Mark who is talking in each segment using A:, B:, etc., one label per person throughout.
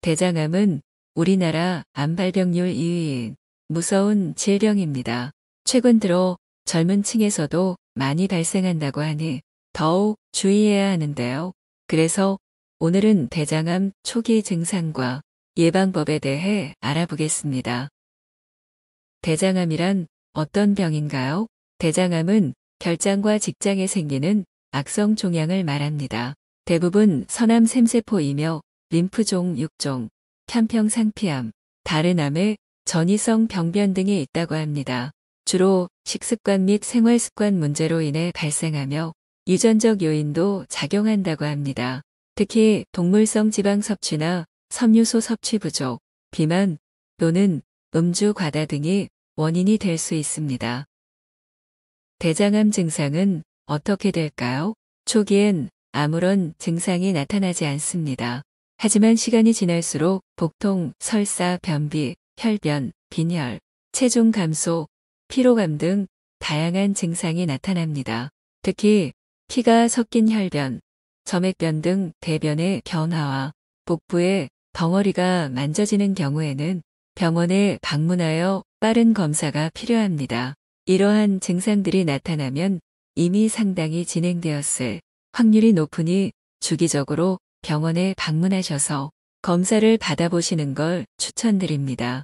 A: 대장암은 우리나라 암 발병률 2위인 무서운 질병입니다. 최근 들어 젊은 층에서도 많이 발생한다고 하니 더욱 주의해야 하는데요. 그래서 오늘은 대장암 초기 증상과 예방법에 대해 알아보겠습니다. 대장암이란 어떤 병인가요? 대장암은 결장과 직장에 생기는 악성 종양을 말합니다. 대부분 선암 샘세포이며 림프종 6종, 편평상피암, 다른암을 전이성 병변 등이 있다고 합니다. 주로 식습관 및 생활습관 문제로 인해 발생하며 유전적 요인도 작용한다고 합니다. 특히 동물성 지방 섭취나 섬유소 섭취 부족, 비만 또는 음주 과다 등이 원인이 될 수 있습니다. 대장암 증상은 어떻게 될까요? 초기엔 아무런 증상이 나타나지 않습니다. 하지만 시간이 지날수록 복통, 설사, 변비, 혈변, 빈혈, 체중 감소, 피로감 등 다양한 증상이 나타납니다. 특히 피가 섞인 혈변, 점액변 등 대변의 변화와 복부에 덩어리가 만져지는 경우에는 병원에 방문하여 빠른 검사가 필요합니다. 이러한 증상들이 나타나면 이미 상당히 진행되었을 확률이 높으니 주기적으로 병원에 방문하셔서 검사를 받아보시는 걸 추천드립니다.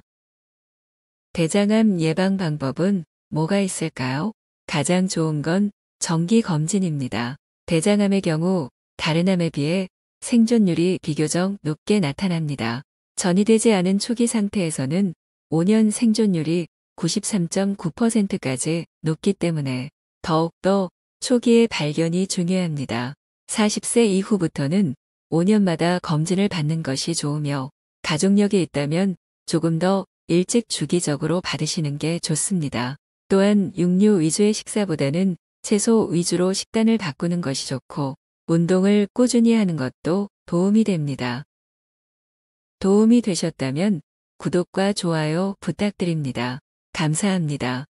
A: 대장암 예방 방법은 뭐가 있을까요? 가장 좋은 건 정기 검진입니다. 대장암의 경우 다른 암에 비해 생존율이 비교적 높게 나타납니다. 전이되지 않은 초기 상태에서는 5년 생존율이 93.9%까지 높기 때문에 더욱더 초기의 발견이 중요합니다. 40세 이후부터는 5년마다 검진을 받는 것이 좋으며 가족력이 있다면 조금 더 일찍 주기적으로 받으시는 게 좋습니다. 또한 육류 위주의 식사보다는 채소 위주로 식단을 바꾸는 것이 좋고 운동을 꾸준히 하는 것도 도움이 됩니다. 도움이 되셨다면 구독과 좋아요 부탁드립니다. 감사합니다.